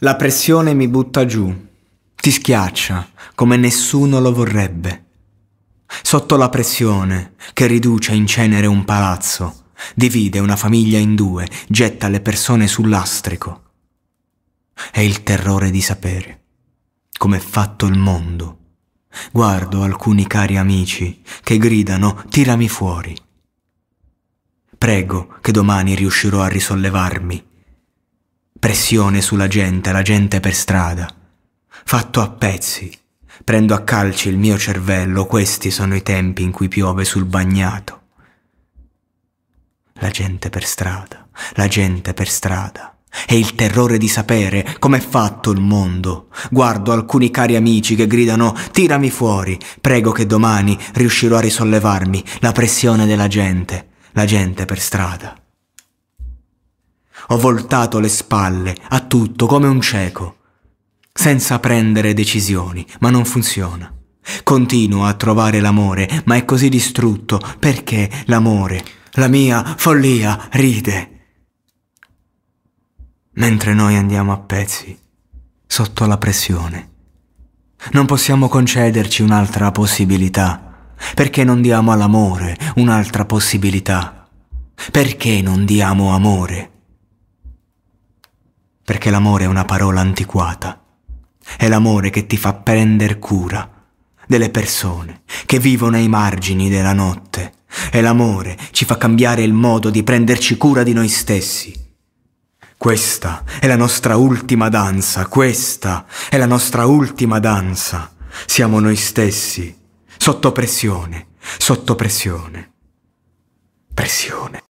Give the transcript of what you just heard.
La pressione mi butta giù, ti schiaccia come nessuno lo vorrebbe. Sotto la pressione, che riduce in cenere un palazzo, divide una famiglia in due, getta le persone sul lastrico. È il terrore di sapere com'è fatto il mondo. Guardo alcuni cari amici che gridano tirami fuori. Prego che domani riuscirò a risollevarmi Pressione sulla gente, la gente per strada. Fatto a pezzi. Prendo a calci il mio cervello, questi sono i tempi in cui piove sul bagnato. La gente per strada, la gente per strada. E il terrore di sapere com'è fatto il mondo. Guardo alcuni cari amici che gridano tirami fuori, prego che domani riuscirò a risollevarmi la pressione della gente, la gente per strada. Ho voltato le spalle a tutto come un cieco, senza prendere decisioni, ma non funziona. Continuo a trovare l'amore, ma è così distrutto perché l'amore, la mia follia, ride. Mentre noi andiamo a pezzi, sotto la pressione. Non possiamo concederci un'altra possibilità. Perché non diamo all'amore un'altra possibilità? Perché non diamo amore? perché l'amore è una parola antiquata. È l'amore che ti fa prender cura delle persone che vivono ai margini della notte. È l'amore ci fa cambiare il modo di prenderci cura di noi stessi. Questa è la nostra ultima danza, questa è la nostra ultima danza. Siamo noi stessi, sotto pressione, sotto pressione, pressione.